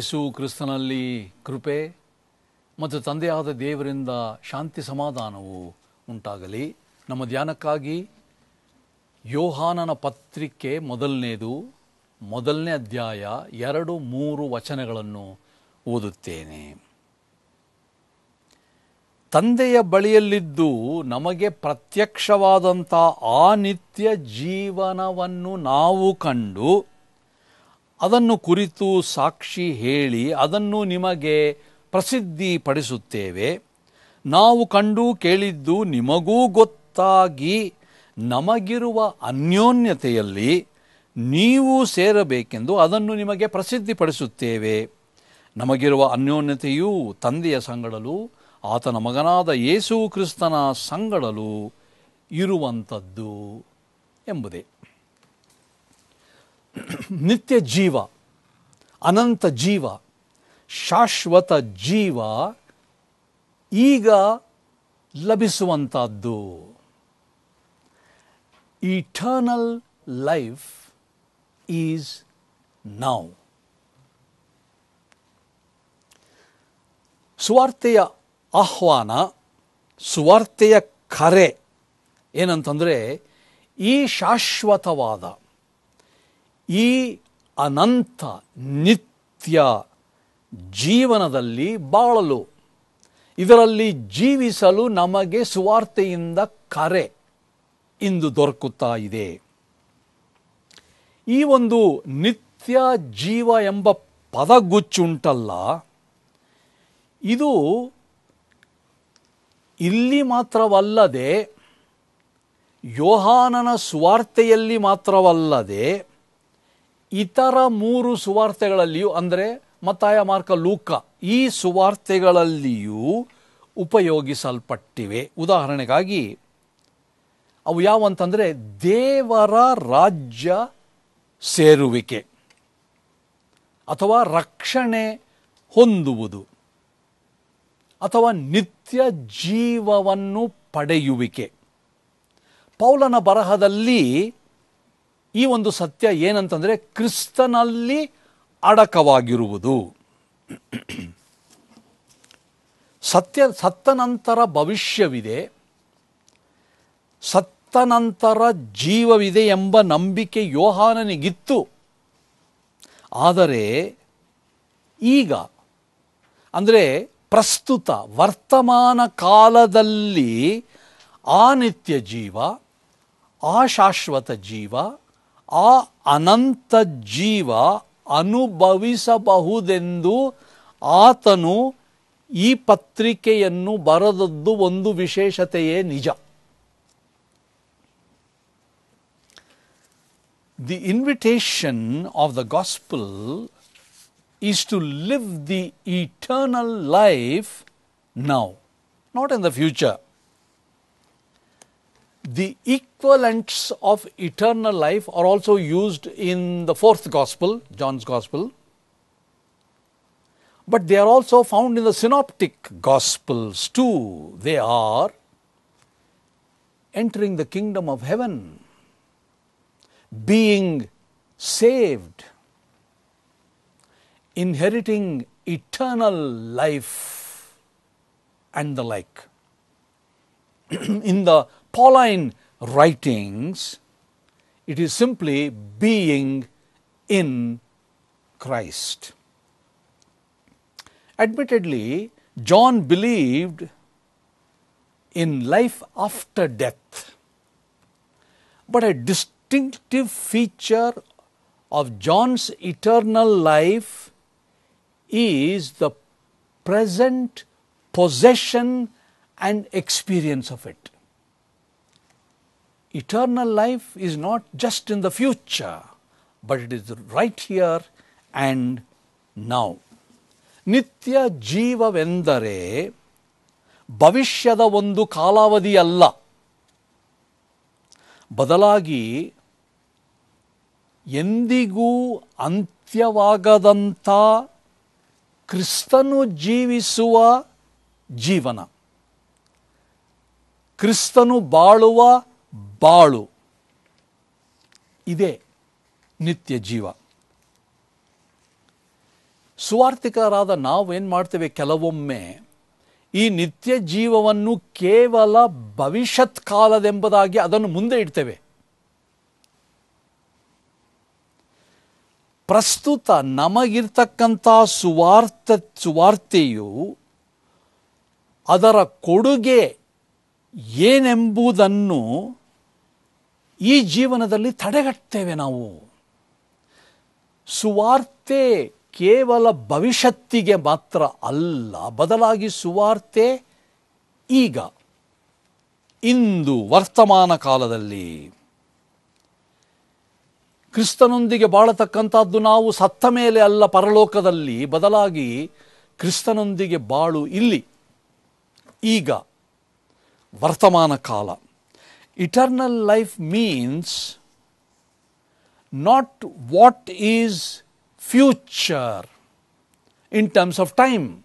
ಯೇಸು ಕ್ರಿಸ್ತನಲ್ಲಿ ಕೃಪೆ ಮತ್ತು ತಂದೆಯಾದ ದೇವರಿಂದ ಶಾಂತಿ ಸಮಾಧಾನವು ಉಂಟಾಗಲಿ ನಮ್ಮ ಧ್ಯಾನಕ್ಕಾಗಿ ಯೋಹಾನನ ಪತ್ರಿಕೆ ಮೊದಲನೇದು ಮೊದಲನೇ ಅಧ್ಯಾಯ ಎರಡು ಮೂರು ವಚನಗಳನ್ನು ಓದುತ್ತೇನೆ ತಂದೆಯ ಬಳಿಯಲ್ಲಿದ್ದು ನಮಗೆ ಪ್ರತ್ಯಕ್ಷವಾದಂಥ ಆ ನಿತ್ಯ ಜೀವನವನ್ನು ನಾವು ಕಂಡು ಅದನ್ನು ಕುರಿತು ಸಾಕ್ಷಿ ಹೇಳಿ ಅದನ್ನು ನಿಮಗೆ ಪ್ರಸಿದ್ಧಿಪಡಿಸುತ್ತೇವೆ ನಾವು ಕಂಡು ಕೇಳಿದ್ದು ನಿಮಗೂ ಗೊತ್ತಾಗಿ ನಮಗಿರುವ ಅನ್ಯೋನ್ಯತೆಯಲ್ಲಿ ನೀವು ಸೇರಬೇಕೆಂದು ಅದನ್ನು ನಿಮಗೆ ಪ್ರಸಿದ್ಧಿಪಡಿಸುತ್ತೇವೆ ನಮಗಿರುವ ಅನ್ಯೋನ್ಯತೆಯು ತಂದೆಯ ಸಂಗಡಲು ಆತನ ಮಗನಾದ ಯೇಸು ಕ್ರಿಸ್ತನ ಸಂಗಡಲು ಇರುವಂಥದ್ದು ಎಂಬುದೇ ನಿತ್ಯ ಜೀವ ಅನಂತ ಜೀವ ಶಾಶ್ವತ ಜೀವ ಈಗ ಲಭಿಸುವಂಥದ್ದು ಇಟರ್ನಲ್ ಲೈಫ್ ಈಸ್ ನೌ ಸುವಾರ್ತೆಯ ಆಹ್ವಾನ ಸುವಾರ್ತೆಯ ಕರೆ ಏನಂತಂದರೆ ಈ ಶಾಶ್ವತವಾದ ಈ ಅನಂತ ನಿತ್ಯ ಜೀವನದಲ್ಲಿ ಬಾಳಲು ಇದರಲ್ಲಿ ಜೀವಿಸಲು ನಮಗೆ ಸುವಾರ್ತೆಯಿಂದ ಕರೆ ಇಂದು ದೊರಕುತ್ತಾ ಇದೆ ಈ ಒಂದು ನಿತ್ಯ ಜೀವ ಎಂಬ ಪದಗುಚ್ಚುಂಟಲ್ಲ ಇದು ಇಲ್ಲಿ ಮಾತ್ರವಲ್ಲದೆ ಯೋಹಾನನ ಸುವಾರ್ತೆಯಲ್ಲಿ ಮಾತ್ರವಲ್ಲದೆ ಇತರ ಮೂರು ಸುವಾರ್ತೆಗಳಲ್ಲಿಯೂ ಅಂದರೆ ಮತ್ತಾಯ ಮಾರ್ಕ ಲೂಕ ಈ ಸುವಾರ್ತೆಗಳಲ್ಲಿಯೂ ಉಪಯೋಗಿಸಲ್ಪಟ್ಟಿವೆ ಉದಾಹರಣೆಗಾಗಿ ಅವು ಯಾವಂತಂದರೆ ದೇವರ ರಾಜ್ಯ ಸೇರುವಿಕೆ ಅಥವಾ ರಕ್ಷಣೆ ಹೊಂದುವುದು ಅಥವಾ ನಿತ್ಯ ಜೀವವನ್ನು ಪಡೆಯುವಿಕೆ ಪೌಲನ ಬರಹದಲ್ಲಿ ಈ ಒಂದು ಸತ್ಯ ಏನಂತಂದರೆ ಕ್ರಿಸ್ತನಲ್ಲಿ ಅಡಕವಾಗಿರುವುದು ಸತ್ಯ ಸತ್ತ ನಂತರ ಭವಿಷ್ಯವಿದೆ ಸತ್ತ ನಂತರ ಜೀವವಿದೆ ಎಂಬ ನಂಬಿಕೆ ಯೋಹಾನನಿಗಿತ್ತು ಆದರೆ ಈಗ ಅಂದರೆ ಪ್ರಸ್ತುತ ವರ್ತಮಾನ ಕಾಲದಲ್ಲಿ ಆ ನಿತ್ಯ ಜೀವ ಆ ಶಾಶ್ವತ ಜೀವ ಆ ಅನಂತ ಜೀವ ಅನುಭವಿಸಬಹುದೆಂದು ಆತನು ಈ ಪತ್ರಿಕೆಯನ್ನು ಬರೆದದ್ದು ಒಂದು ವಿಶೇಷತೆಯೇ ನಿಜ the invitation of the gospel is to live the eternal life now not in the future the equivalents of eternal life are also used in the fourth gospel, John's gospel, but they are also found in the synoptic gospels too. They are entering the kingdom of heaven, being saved, inheriting eternal life, and the like. in the Pauline writings, it is simply being in Christ. Admittedly, John believed in life after death, but a distinctive feature of John's eternal life is the present possession and experience of it. Eternal life is not just in the future but it is right here and now ನಿತ್ಯ ಜೀವವೆಂದರೆ ಭವಿಷ್ಯದ ಒಂದು ಕಾಲಾವಧಿಯಲ್ಲ ಬದಲಾಗಿ ಎಂದಿಗೂ ಅಂತ್ಯವಾಗದಂಥ ಕ್ರಿಸ್ತನು ಜೀವಿಸುವ ಜೀವನ ಕ್ರಿಸ್ತನು ಬಾಳುವ ಬಾಳು ಇದೇ ನಿತ್ಯ ಜೀವ ಸುವಾರ್ಥಿಕರಾದ ಏನು ಮಾಡ್ತೇವೆ ಕೆಲವೊಮ್ಮೆ ಈ ನಿತ್ಯ ಜೀವವನ್ನು ಕೇವಲ ಭವಿಷ್ಯತ್ ಕಾಲದೆಂಬುದಾಗಿ ಅದನ್ನು ಮುಂದೆ ಇಡ್ತೇವೆ ಪ್ರಸ್ತುತ ನಮಗಿರ್ತಕ್ಕಂಥ ಸುವಾರ್ಥ ಸುವಾರ್ತೆಯು ಅದರ ಕೊಡುಗೆ ಏನೆಂಬುದನ್ನು ಈ ಜೀವನದಲ್ಲಿ ತಡೆಗಟ್ತೇವೆ ನಾವು ಸುವಾರ್ತೆ ಕೇವಲ ಭವಿಷ್ಯತ್ತಿಗೆ ಮಾತ್ರ ಅಲ್ಲ ಬದಲಾಗಿ ಸುವಾರ್ತೆ ಈಗ ಇಂದು ವರ್ತಮಾನ ಕಾಲದಲ್ಲಿ ಕ್ರಿಸ್ತನೊಂದಿಗೆ ಬಾಳತಕ್ಕಂಥದ್ದು ನಾವು ಸತ್ತ ಮೇಲೆ ಅಲ್ಲ ಪರಲೋಕದಲ್ಲಿ ಬದಲಾಗಿ ಕ್ರಿಸ್ತನೊಂದಿಗೆ ಬಾಳು ಇಲ್ಲಿ ಈಗ ವರ್ತಮಾನ ಕಾಲ Eternal life means not what is future in terms of time,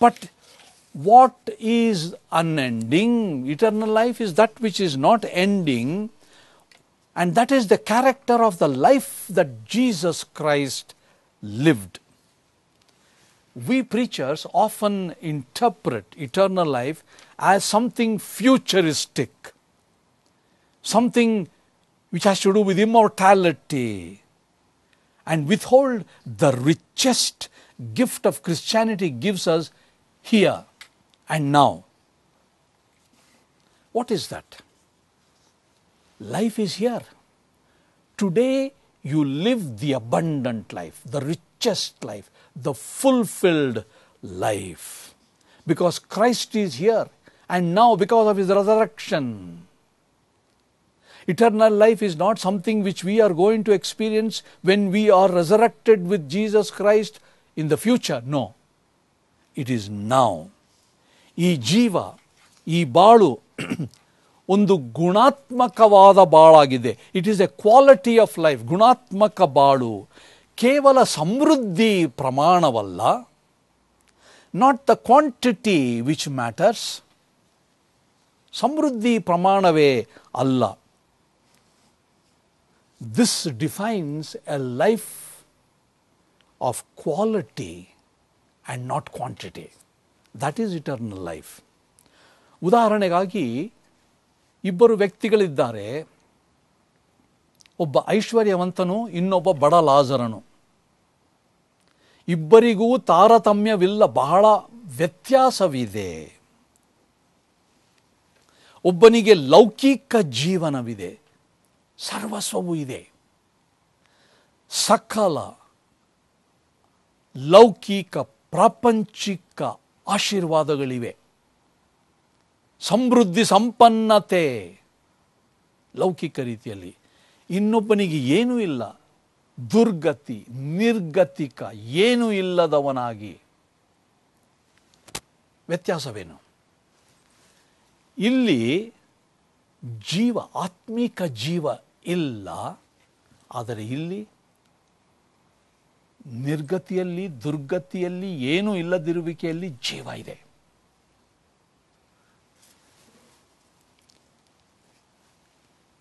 but what is unending. Eternal life is that which is not ending, and that is the character of the life that Jesus Christ lived we preachers often interpret eternal life as something futuristic, something which has to do with immortality, and withhold the richest gift of Christianity gives us here and now. What is that? Life is here. Today, you live the abundant life, the richest life, the fulfilled life. Because Christ is here and now because of his resurrection. Eternal life is not something which we are going to experience when we are resurrected with Jesus Christ in the future. No, it is now. ಈ ಜೀವ ಈ ಬಾಳು ಒಂದು ಗುಣಾತ್ಮಕವಾದ ಬಾಳಾಗಿದೆ it is a quality of life ಗುಣಾತ್ಮಕ ಬಾಳು ಕೇವಲ ಸಮೃದ್ಧಿ ಪ್ರಮಾಣವಲ್ಲ not the quantity which matters ಸಮೃದ್ಧಿ ಪ್ರಮಾಣವೇ ಅಲ್ಲ this defines a life of quality and not quantity that is eternal life ಉದಾಹರಣೆಗಾಗಿ ಇಬ್ಬರು ವ್ಯಕ್ತಿಗಳಿದ್ದಾರೆ ಒಬ್ಬ ಐಶ್ವರ್ಯವಂತನು ಇನ್ನೊಬ್ಬ ಬಡ ಲಾಜರನು ಇಬ್ಬರಿಗೂ ತಾರತಮ್ಯವಿಲ್ಲ ಬಹಳ ವ್ಯತ್ಯಾಸವಿದೆ ಒಬ್ಬನಿಗೆ ಲೌಕಿಕ ಜೀವನವಿದೆ ಸರ್ವಸ್ವವೂ ಇದೆ ಸಕಲ ಲೌಕಿಕ ಪ್ರಾಪಂಚಿಕ ಆಶೀರ್ವಾದಗಳಿವೆ ಸಮೃದ್ಧಿ ಸಂಪನ್ನತೆ ಲೌಕಿಕ ರೀತಿಯಲ್ಲಿ ಇನ್ನೊಬ್ಬನಿಗೆ ಏನೂ ಇಲ್ಲ ದುರ್ಗತಿ ನಿರ್ಗತಿಕ ಏನೂ ಇಲ್ಲದವನಾಗಿ ವ್ಯತ್ಯಾಸವೇನು ಇಲ್ಲಿ ಜೀವ ಆತ್ಮೀಕ ಜೀವ ಇಲ್ಲ ಆದರೆ ಇಲ್ಲಿ ನಿರ್ಗತಿಯಲ್ಲಿ ದುರ್ಗತಿಯಲ್ಲಿ ಏನೂ ಇಲ್ಲದಿರುವಿಕೆಯಲ್ಲಿ ಜೀವ ಇದೆ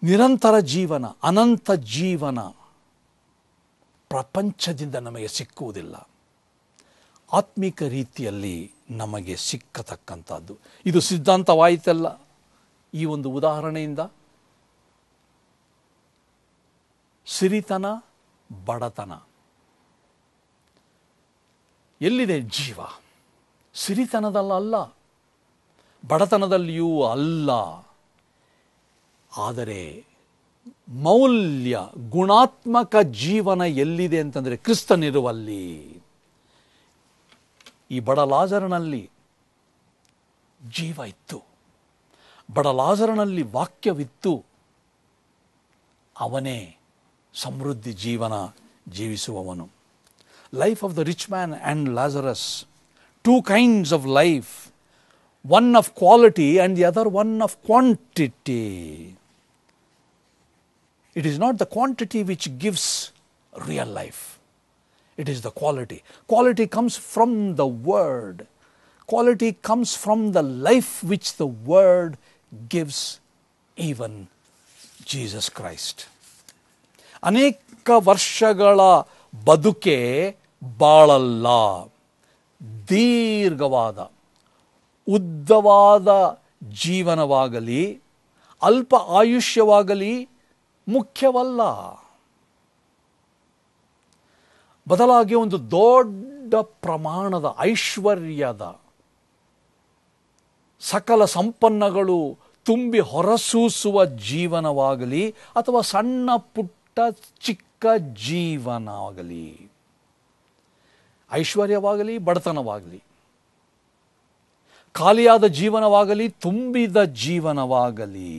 ನಿರಂತರ ಜೀವನ ಅನಂತ ಜೀವನ ಪ್ರಪಂಚದಿಂದ ನಮಗೆ ಸಿಕ್ಕುವುದಿಲ್ಲ ಆತ್ಮಿಕ ರೀತಿಯಲ್ಲಿ ನಮಗೆ ಸಿಕ್ಕತಕ್ಕಂಥದ್ದು ಇದು ಸಿದ್ಧಾಂತವಾಯಿತಲ್ಲ ಈ ಒಂದು ಉದಾಹರಣೆಯಿಂದ ಸಿರಿತನ ಬಡತನ ಎಲ್ಲಿದೆ ಜೀವ ಸಿರಿತನದಲ್ಲ ಬಡತನದಲ್ಲಿಯೂ ಅಲ್ಲ ಆದರೆ ಮೌಲ್ಯ ಗುಣಾತ್ಮಕ ಜೀವನ ಎಲ್ಲಿದೆ ಅಂತಂದರೆ ಕ್ರಿಸ್ತನಿರುವಲ್ಲಿ ಈ ಬಡಲಾಜರನಲ್ಲಿ ಜೀವ ಇತ್ತು ಬಡಲಾಜರನಲ್ಲಿ ವಾಕ್ಯವಿತ್ತು ಅವನೇ ಸಮೃದ್ಧಿ ಜೀವನ ಜೀವಿಸುವವನು life of the rich man and Lazarus two kinds of life one of quality and the other one of quantity It is not the quantity which gives real life. It is the quality. Quality comes from the word. Quality comes from the life which the word gives even Jesus Christ. ಅನೇಕ ವರ್ಷಗಳ ಬದುಕೆ ಬಾಳಲ್ಲ ದೀರ್ಘವಾದ ಉದ್ದವಾದ ಜೀವನವಾಗಲಿ ಅಲ್ಪ ಆಯುಷ್ಯವಾಗಲಿ ಮುಖ್ಯವಲ್ಲ ಬದಲಾಗಿ ಒಂದು ದೊಡ್ಡ ಪ್ರಮಾಣದ ಐಶ್ವರ್ಯದ ಸಕಲ ಸಂಪನ್ನಗಳು ತುಂಬಿ ಹೊರಸೂಸುವ ಜೀವನವಾಗಲಿ ಅಥವಾ ಸಣ್ಣ ಪುಟ್ಟ ಚಿಕ್ಕ ಜೀವನವಾಗಲಿ ಐಶ್ವರ್ಯವಾಗಲಿ ಬಡತನವಾಗಲಿ ಖಾಲಿಯಾದ ಜೀವನವಾಗಲಿ ತುಂಬಿದ ಜೀವನವಾಗಲಿ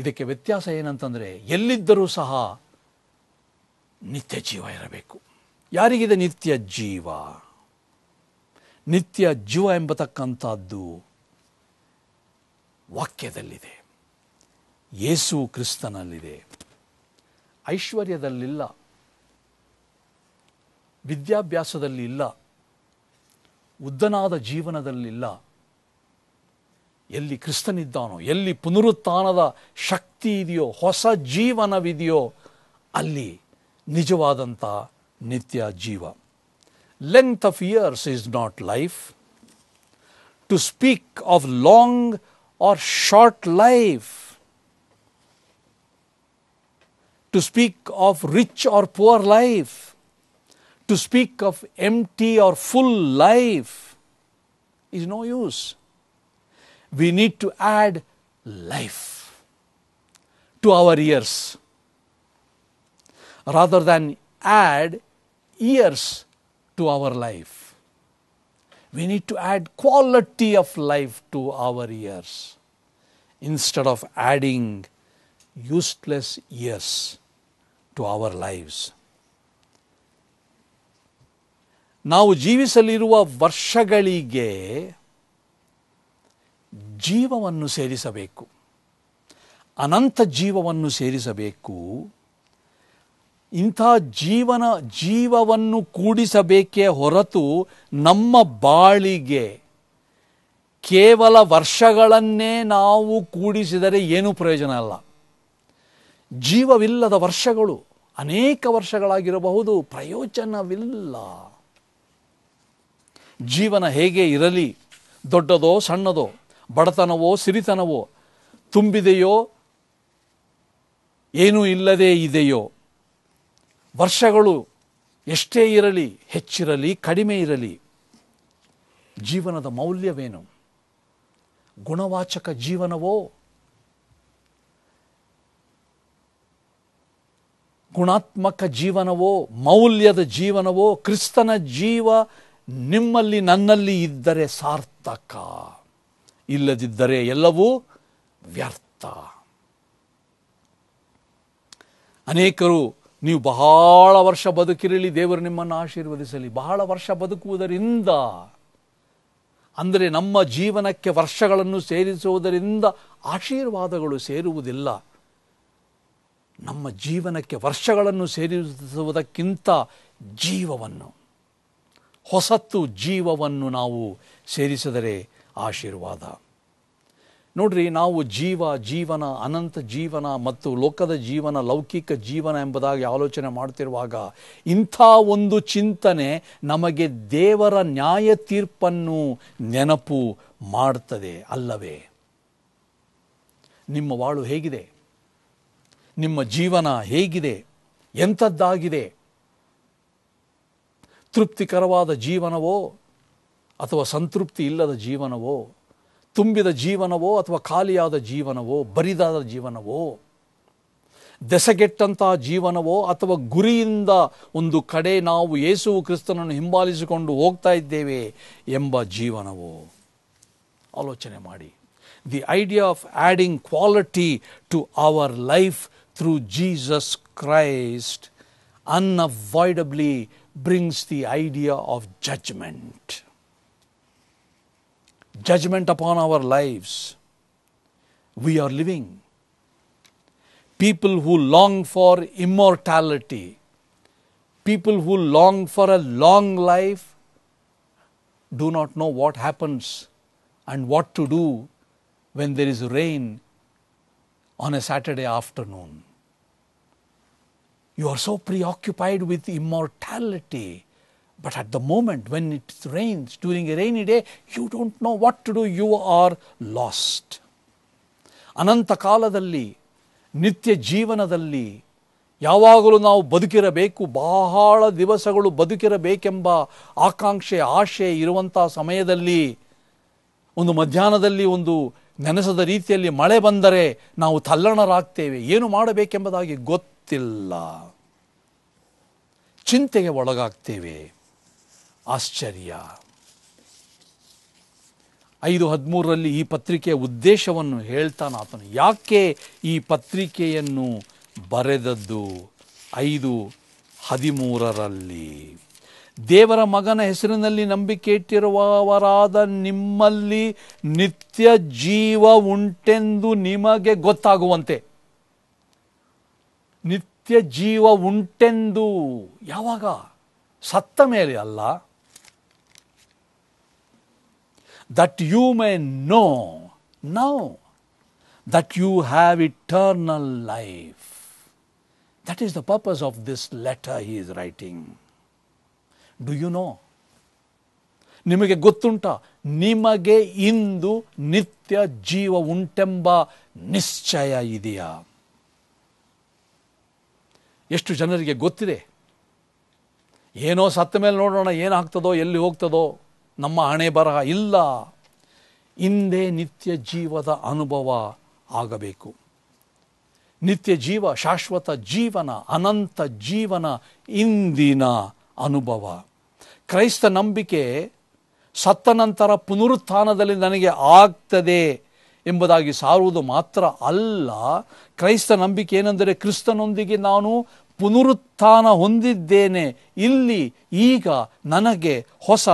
ಇದಕ್ಕೆ ವ್ಯತ್ಯಾಸ ಏನಂತಂದರೆ ಎಲ್ಲಿದ್ದರೂ ಸಹ ನಿತ್ಯ ಜೀವ ಇರಬೇಕು ಯಾರಿಗಿದೆ ನಿತ್ಯ ಜೀವ ನಿತ್ಯ ಜೀವ ಎಂಬತಕ್ಕಂಥದ್ದು ವಾಕ್ಯದಲ್ಲಿದೆ ಯೇಸು ಕ್ರಿಸ್ತನಲ್ಲಿದೆ ಐಶ್ವರ್ಯದಲ್ಲಿಲ್ಲ ವಿದ್ಯಾಭ್ಯಾಸದಲ್ಲಿಲ್ಲ ಉದ್ದನಾದ ಜೀವನದಲ್ಲಿಲ್ಲ ಎಲ್ಲಿ ಕ್ರಿಸ್ತನಿದ್ದಾನೋ ಎಲ್ಲಿ ಪುನರುತ್ಥಾನದ ಶಕ್ತಿ ಇದೆಯೋ ಹೊಸ ಜೀವನವಿದೆಯೋ ಅಲ್ಲಿ ನಿಜವಾದಂಥ ನಿತ್ಯ ಜೀವ length of years is not life to speak of long or short life to speak of rich or poor life, to speak of empty or full life is no use we need to add life to our ears rather than add years to our life. We need to add quality of life to our years instead of adding useless years to our lives. ನಾವು ಜೀವಿಸಲಿರುವ ವರ್ಷಗಳಿಗೆ ಜೀವವನ್ನು ಸೇರಿಸಬೇಕು ಅನಂತ ಜೀವವನ್ನು ಸೇರಿಸಬೇಕು ಇಂಥ ಜೀವನ ಜೀವವನ್ನು ಕೂಡಿಸಬೇಕೇ ಹೊರತು ನಮ್ಮ ಬಾಳಿಗೆ ಕೇವಲ ವರ್ಷಗಳನ್ನೇ ನಾವು ಕೂಡಿಸಿದರೆ ಏನೂ ಪ್ರಯೋಜನ ಅಲ್ಲ ಜೀವವಿಲ್ಲದ ವರ್ಷಗಳು ಅನೇಕ ವರ್ಷಗಳಾಗಿರಬಹುದು ಪ್ರಯೋಜನವಿಲ್ಲ ಜೀವನ ಹೇಗೆ ಇರಲಿ ದೊಡ್ಡದೋ ಸಣ್ಣದೋ ಬಡತನವೋ ಸಿರಿತನವೋ ತುಂಬಿದೆಯೋ ಏನೂ ಇಲ್ಲದೇ ಇದೆಯೋ ವರ್ಷಗಳು ಎಷ್ಟೇ ಇರಲಿ ಹೆಚ್ಚಿರಲಿ ಕಡಿಮೆ ಇರಲಿ ಜೀವನದ ಮೌಲ್ಯವೇನು ಗುಣವಾಚಕ ಜೀವನವೋ ಗುಣಾತ್ಮಕ ಜೀವನವೋ ಮೌಲ್ಯದ ಜೀವನವೋ ಕ್ರಿಸ್ತನ ಜೀವ ನಿಮ್ಮಲ್ಲಿ ನನ್ನಲ್ಲಿ ಇದ್ದರೆ ಸಾರ್ಥಕ ಇಲ್ಲದಿದ್ದರೆ ಎಲ್ಲವೂ ವ್ಯರ್ಥ ಅನೇಕರು ನೀವು ಬಹಳ ವರ್ಷ ಬದುಕಿರಲಿ ದೇವರು ನಿಮ್ಮನ್ನು ಆಶೀರ್ವದಿಸಲಿ ಬಹಳ ವರ್ಷ ಬದುಕುವುದರಿಂದ ಅಂದರೆ ನಮ್ಮ ಜೀವನಕ್ಕೆ ವರ್ಷಗಳನ್ನು ಸೇರಿಸುವುದರಿಂದ ಆಶೀರ್ವಾದಗಳು ಸೇರುವುದಿಲ್ಲ ನಮ್ಮ ಜೀವನಕ್ಕೆ ವರ್ಷಗಳನ್ನು ಸೇರಿಸುವುದಕ್ಕಿಂತ ಜೀವವನ್ನು ಹೊಸತ್ತು ಜೀವವನ್ನು ನಾವು ಸೇರಿಸಿದರೆ ಆಶೀರ್ವಾದ ನೋಡ್ರಿ ನಾವು ಜೀವ ಜೀವನ ಅನಂತ ಜೀವನ ಮತ್ತು ಲೋಕದ ಜೀವನ ಲೌಕಿಕ ಜೀವನ ಎಂಬುದಾಗಿ ಆಲೋಚನೆ ಮಾಡ್ತಿರುವಾಗ ಇಂಥ ಒಂದು ಚಿಂತನೆ ನಮಗೆ ದೇವರ ನ್ಯಾಯ ತೀರ್ಪನ್ನು ನೆನಪು ಮಾಡ್ತದೆ ಅಲ್ಲವೇ ನಿಮ್ಮ ವಾಳು ಹೇಗಿದೆ ನಿಮ್ಮ ಜೀವನ ಹೇಗಿದೆ ಎಂಥದ್ದಾಗಿದೆ ತೃಪ್ತಿಕರವಾದ ಜೀವನವೋ ಅಥವಾ ಸಂತೃಪ್ತಿ ಇಲ್ಲದ ಜೀವನವೋ ತುಂಬಿದ ಜೀವನವೋ ಅಥವಾ ಖಾಲಿಯಾದ ಜೀವನವೋ ಬರಿದಾದ ಜೀವನವೋ ದೆಸಗೆಟ್ಟಂಥ ಜೀವನವೋ ಅಥವಾ ಗುರಿಯಿಂದ ಒಂದು ಕಡೆ ನಾವು ಯೇಸು ಕ್ರಿಸ್ತನನ್ನು ಹಿಂಬಾಲಿಸಿಕೊಂಡು ಹೋಗ್ತಾ ಇದ್ದೇವೆ ಎಂಬ ಜೀವನವೋ ಆಲೋಚನೆ ಮಾಡಿ the idea of adding quality to our life through Jesus Christ unavoidably brings the idea of judgment judgment upon our lives. We are living. People who long for immortality, people who long for a long life, do not know what happens and what to do when there is rain on a Saturday afternoon. You are so preoccupied with immortality But at the moment when it rains, during a rainy day, you don't know what to do, you are lost. ಅನಂತ ಕಾಲದಲ್ಲಿ ನಿತ್ಯ ಜೀವನದಲ್ಲಿ ಯಾವಾಗಲೂ ನಾವು ಬದುಕಿರಬೇಕು ಬಹಳ ದಿವಸಗಳು ಬದುಕಿರಬೇಕೆಂಬ ಆಕಾಂಕ್ಷೆ ಆಶೆ ಇರುವಂಥ ಸಮಯದಲ್ಲಿ ಒಂದು ಮಧ್ಯಾಹ್ನದಲ್ಲಿ ಒಂದು ನೆನೆಸದ ರೀತಿಯಲ್ಲಿ ಮಳೆ ಬಂದರೆ ನಾವು ತಲ್ಲಣರಾಗ್ತೇವೆ ಏನು ಮಾಡಬೇಕೆಂಬುದಾಗಿ ಗೊತ್ತಿಲ್ಲ ಚಿಂತೆಗೆ ಒಳಗಾಗ್ತೇವೆ ಆಶ್ಚರ್ಯ ಐದು ಹದಿಮೂರರಲ್ಲಿ ಈ ಪತ್ರಿಕೆಯ ಉದ್ದೇಶವನ್ನು ಹೇಳ್ತಾನೆ ಆತನು ಯಾಕೆ ಈ ಪತ್ರಿಕೆಯನ್ನು ಬರೆದದ್ದು ಐದು ಹದಿಮೂರರಲ್ಲಿ ದೇವರ ಮಗನ ಹೆಸರಿನಲ್ಲಿ ನಂಬಿಕೆ ಇಟ್ಟಿರುವವರಾದ ನಿಮ್ಮಲ್ಲಿ ನಿತ್ಯ ಜೀವ ಉಂಟೆಂದು ನಿಮಗೆ ಗೊತ್ತಾಗುವಂತೆ ನಿತ್ಯ ಜೀವ ಉಂಟೆಂದು ಯಾವಾಗ ಸತ್ತ ಮೇಲೆ ಅಲ್ಲ that you may know now that you have eternal life. That is the purpose of this letter he is writing. Do you know? ನಿಮಗೆ ಗೊತ್ತುಂಟ ನಿಮಗೆ ಇಂದು ನಿತ್ಯ ಜೀವ ಉಂಟೆಂಬ ನಿಶ್ಚಯ ಇದೆಯಾ ಎಷ್ಟು ಜನರಿಗೆ ಗೊತ್ತಿದೆ ಏನೋ ಸತ್ತ ಮೇಲೆ ನೋಡೋಣ ಏನು ಆಗ್ತದೋ ಎಲ್ಲಿ ಹೋಗ್ತದೋ ನಮ್ಮ ಹಣೆ ಬರಹ ಇಲ್ಲ ಹಿಂದೆ ನಿತ್ಯ ಜೀವದ ಅನುಭವ ಆಗಬೇಕು ನಿತ್ಯ ಜೀವ ಶಾಶ್ವತ ಜೀವನ ಅನಂತ ಜೀವನ ಇಂದಿನ ಅನುಭವ ಕ್ರೈಸ್ತ ನಂಬಿಕೆ ಸತ್ತ ನಂತರ ಪುನರುತ್ಥಾನದಲ್ಲಿ ನನಗೆ ಆಗ್ತದೆ ಎಂಬುದಾಗಿ ಸಾರುವುದು ಮಾತ್ರ ಅಲ್ಲ ಕ್ರೈಸ್ತ ನಂಬಿಕೆ ಏನೆಂದರೆ ಕ್ರಿಸ್ತನೊಂದಿಗೆ ನಾನು ಪುನರುತ್ಥಾನ ಹೊಂದಿದ್ದೇನೆ ಇಲ್ಲಿ ಈಗ ನನಗೆ ಹೊಸ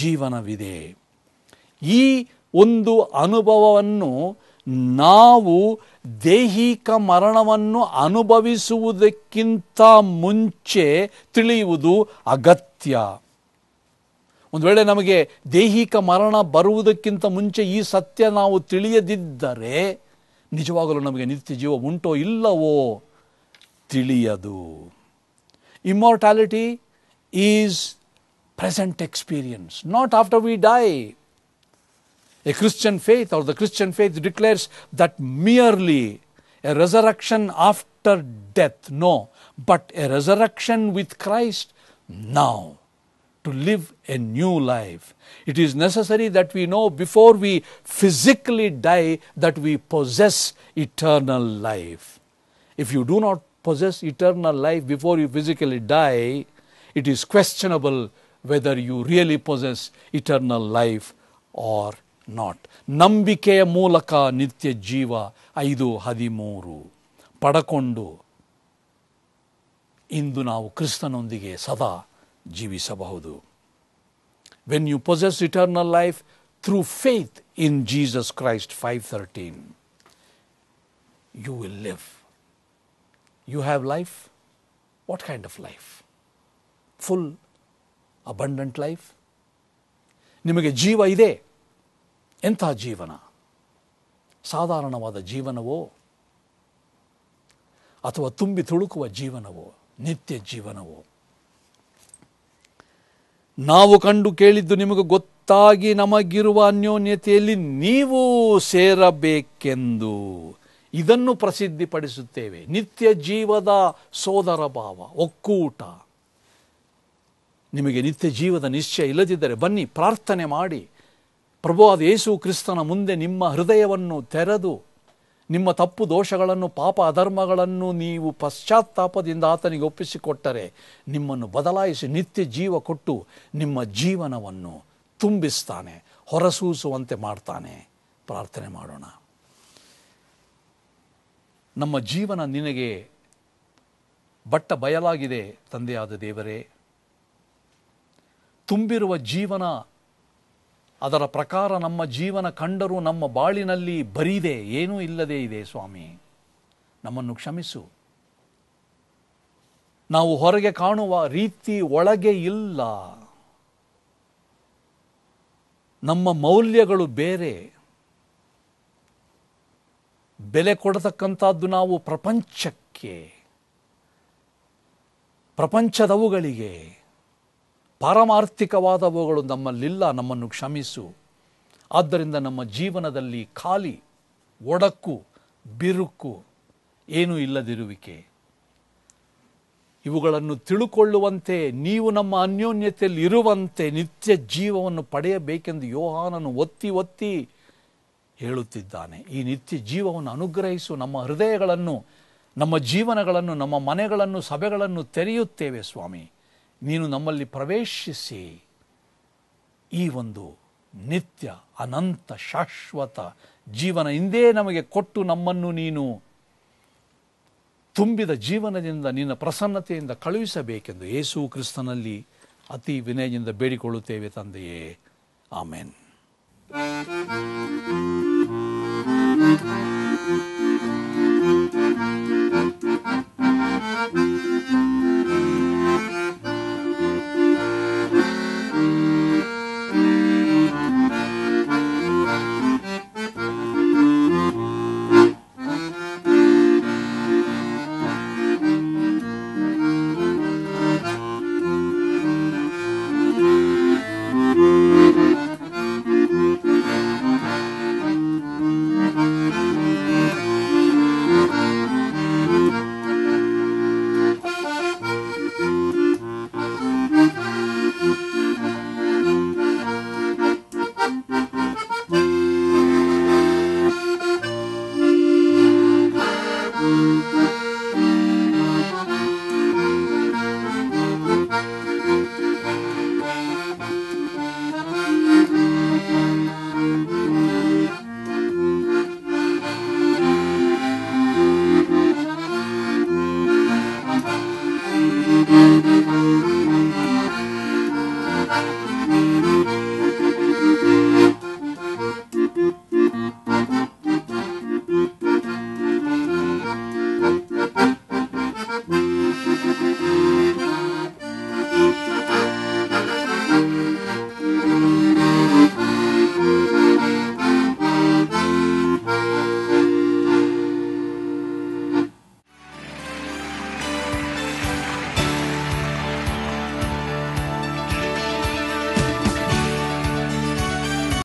ಜೀವನವಿದೆ ಈ ಒಂದು ಅನುಭವವನ್ನು ನಾವು ದೈಹಿಕ ಮರಣವನ್ನು ಅನುಭವಿಸುವುದಕ್ಕಿಂತ ಮುಂಚೆ ತಿಳಿಯುವುದು ಅಗತ್ಯ ಒಂದು ವೇಳೆ ನಮಗೆ ದೈಹಿಕ ಮರಣ ಬರುವುದಕ್ಕಿಂತ ಮುಂಚೆ ಈ ಸತ್ಯ ನಾವು ತಿಳಿಯದಿದ್ದರೆ ನಿಜವಾಗಲೂ ನಮಗೆ ನಿತ್ಯ ಜೀವ ಉಂಟೋ ಇಲ್ಲವೋ ತಿಳಿಯದು immortality is present experience, not after we die. A Christian faith or the Christian faith declares that merely a resurrection after death, no, but a resurrection with Christ now to live a new life. It is necessary that we know before we physically die that we possess eternal life. If you do not possess eternal life before you physically die, it is questionable whether you really possess eternal life or not ನಂಬಿಕೆಯ ಮೂಲಕ ನಿತ್ಯ ಜೀವ ಐದು ಹದಿಮೂರು ಪಡಕೊಂಡು ಇಂದು ನಾವು ಕ್ರಿಸ್ತನೊಂದಿಗೆ ಸದಾ ಜೀವಿಸಬಹುದು when you possess eternal life through faith in Jesus Christ five thirteen you will live you have life what kind of life full abundant life ನಿಮಗೆ ಜೀವ ಇದೆ ಎಂಥ ಜೀವನ ಸಾಧಾರಣವಾದ ಜೀವನವೋ ಅಥವಾ ತುಂಬಿ ತುಳುಕುವ ಜೀವನವೋ ನಿತ್ಯ ಜೀವನವೋ ನಾವು ಕಂಡು ಕೇಳಿದ್ದು ನಿಮಗೆ ಗೊತ್ತಾಗಿ ನಮಗಿರುವ ಅನ್ಯೋನ್ಯತೆಯಲ್ಲಿ ನೀವು ಸೇರಬೇಕೆಂದು ಇದನ್ನು ಪ್ರಸಿದ್ಧಿಪಡಿಸುತ್ತೇವೆ ನಿತ್ಯ ಜೀವದ ಸೋದರ ಭಾವ ಒಕ್ಕೂಟ ನಿಮಗೆ ನಿತ್ಯ ಜೀವದ ನಿಶ್ಚಯ ಇಲ್ಲದಿದ್ದರೆ ಬನ್ನಿ ಪ್ರಾರ್ಥನೆ ಮಾಡಿ ಪ್ರಭುವಾದ ಯೇಸು ಕ್ರಿಸ್ತನ ಮುಂದೆ ನಿಮ್ಮ ಹೃದಯವನ್ನು ತೆರೆದು ನಿಮ್ಮ ತಪ್ಪು ದೋಷಗಳನ್ನು ಪಾಪ ಅಧರ್ಮಗಳನ್ನು ನೀವು ಪಶ್ಚಾತ್ತಾಪದಿಂದ ಆತನಿಗೆ ಒಪ್ಪಿಸಿಕೊಟ್ಟರೆ ನಿಮ್ಮನ್ನು ಬದಲಾಯಿಸಿ ನಿತ್ಯ ಜೀವ ಕೊಟ್ಟು ನಿಮ್ಮ ಜೀವನವನ್ನು ತುಂಬಿಸ್ತಾನೆ ಹೊರಸೂಸುವಂತೆ ಮಾಡ್ತಾನೆ ಪ್ರಾರ್ಥನೆ ಮಾಡೋಣ ನಮ್ಮ ಜೀವನ ನಿನಗೆ ಬಟ್ಟ ಬಯಲಾಗಿದೆ ತಂದೆಯಾದ ದೇವರೇ ತುಂಬಿರುವ ಜೀವನ ಅದರ ಪ್ರಕಾರ ನಮ್ಮ ಜೀವನ ಕಂಡರೂ ನಮ್ಮ ಬಾಳಿನಲ್ಲಿ ಬರೀದೆ ಏನೂ ಇಲ್ಲದೇ ಇದೆ ಸ್ವಾಮಿ ನಮ್ಮನ್ನು ಕ್ಷಮಿಸು ನಾವು ಹೊರಗೆ ಕಾಣುವ ರೀತಿ ಒಳಗೆ ಇಲ್ಲ ನಮ್ಮ ಮೌಲ್ಯಗಳು ಬೇರೆ ಬೆಲೆ ಕೊಡತಕ್ಕಂಥದ್ದು ನಾವು ಪ್ರಪಂಚಕ್ಕೆ ಪ್ರಪಂಚದವುಗಳಿಗೆ ಪಾರಮಾರ್ಥಿಕವಾದವುಗಳು ನಮ್ಮಲ್ಲಿಲ್ಲ ನಮ್ಮನ್ನು ಕ್ಷಮಿಸು ಆದ್ದರಿಂದ ನಮ್ಮ ಜೀವನದಲ್ಲಿ ಖಾಲಿ ಒಡಕು ಬಿರುಕು ಏನೂ ಇಲ್ಲದಿರುವಿಕೆ ಇವುಗಳನ್ನು ತಿಳುಕೊಳ್ಳುವಂತೆ ನೀವು ನಮ್ಮ ಅನ್ಯೋನ್ಯತೆಯಲ್ಲಿ ಇರುವಂತೆ ನಿತ್ಯ ಜೀವವನ್ನು ಪಡೆಯಬೇಕೆಂದು ಯೋಹಾನನು ಒತ್ತಿ ಒತ್ತಿ ಹೇಳುತ್ತಿದ್ದಾನೆ ಈ ನಿತ್ಯ ಜೀವವನ್ನು ಅನುಗ್ರಹಿಸು ನಮ್ಮ ಹೃದಯಗಳನ್ನು ನಮ್ಮ ಜೀವನಗಳನ್ನು ನಮ್ಮ ಮನೆಗಳನ್ನು ಸಭೆಗಳನ್ನು ತೆರೆಯುತ್ತೇವೆ ಸ್ವಾಮಿ ನೀನು ನಮ್ಮಲ್ಲಿ ಪ್ರವೇಶಿಸಿ ಈ ಒಂದು ನಿತ್ಯ ಅನಂತ ಶಾಶ್ವತ ಜೀವನ ಹಿಂದೇ ನಮಗೆ ಕೊಟ್ಟು ನಮ್ಮನ್ನು ನೀನು ತುಂಬಿದ ಜೀವನದಿಂದ ನಿನ್ನ ಪ್ರಸನ್ನತೆಯಿಂದ ಕಳುಹಿಸಬೇಕೆಂದು ಯೇಸು ಕ್ರಿಸ್ತನಲ್ಲಿ ಅತಿ ವಿನಯದಿಂದ ಬೇಡಿಕೊಳ್ಳುತ್ತೇವೆ ತಂದೆಯೇ ಆಮೇನ್ Thank you.